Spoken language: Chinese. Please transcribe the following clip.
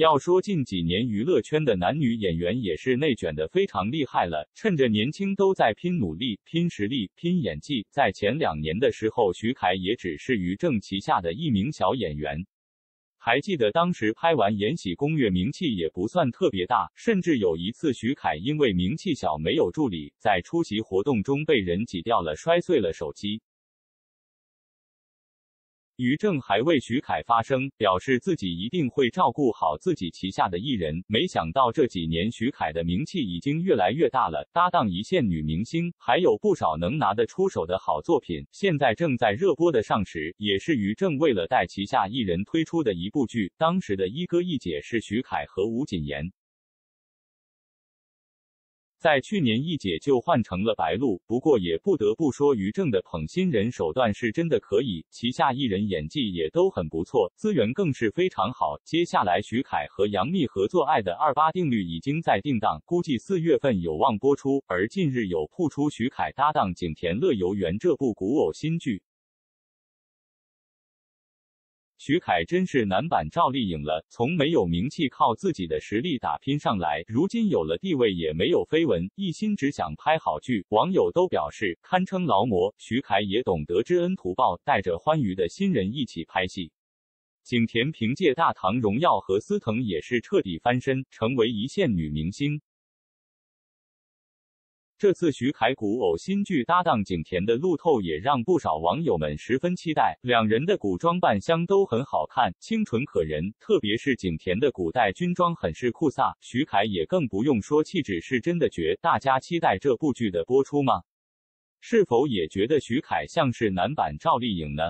要说近几年娱乐圈的男女演员也是内卷的非常厉害了，趁着年轻都在拼努力、拼实力、拼演技。在前两年的时候，徐凯也只是于正旗下的一名小演员，还记得当时拍完《延禧攻略》，名气也不算特别大，甚至有一次徐凯因为名气小没有助理，在出席活动中被人挤掉了，摔碎了手机。于正还为许凯发声，表示自己一定会照顾好自己旗下的艺人。没想到这几年许凯的名气已经越来越大了，搭档一线女明星，还有不少能拿得出手的好作品。现在正在热播的《上时》，也是于正为了带旗下艺人推出的一部剧，当时的一哥一姐是许凯和吴谨言。在去年一姐就换成了白鹿，不过也不得不说于正的捧新人手段是真的可以，旗下艺人演技也都很不错，资源更是非常好。接下来徐凯和杨幂合作《爱的二八定律》已经在定档，估计四月份有望播出，而近日有曝出徐凯搭档景甜、乐游原这部古偶新剧。徐凯真是男版赵丽颖了，从没有名气靠自己的实力打拼上来，如今有了地位也没有绯闻，一心只想拍好剧。网友都表示堪称劳模。徐凯也懂得知恩图报，带着欢愉的新人一起拍戏。景甜凭借《大唐荣耀》和司藤也是彻底翻身，成为一线女明星。这次徐凯古偶新剧搭档景甜的路透，也让不少网友们十分期待。两人的古装扮相都很好看，清纯可人。特别是景甜的古代军装，很是酷飒。徐凯也更不用说，气质是真的绝。大家期待这部剧的播出吗？是否也觉得徐凯像是男版赵丽颖呢？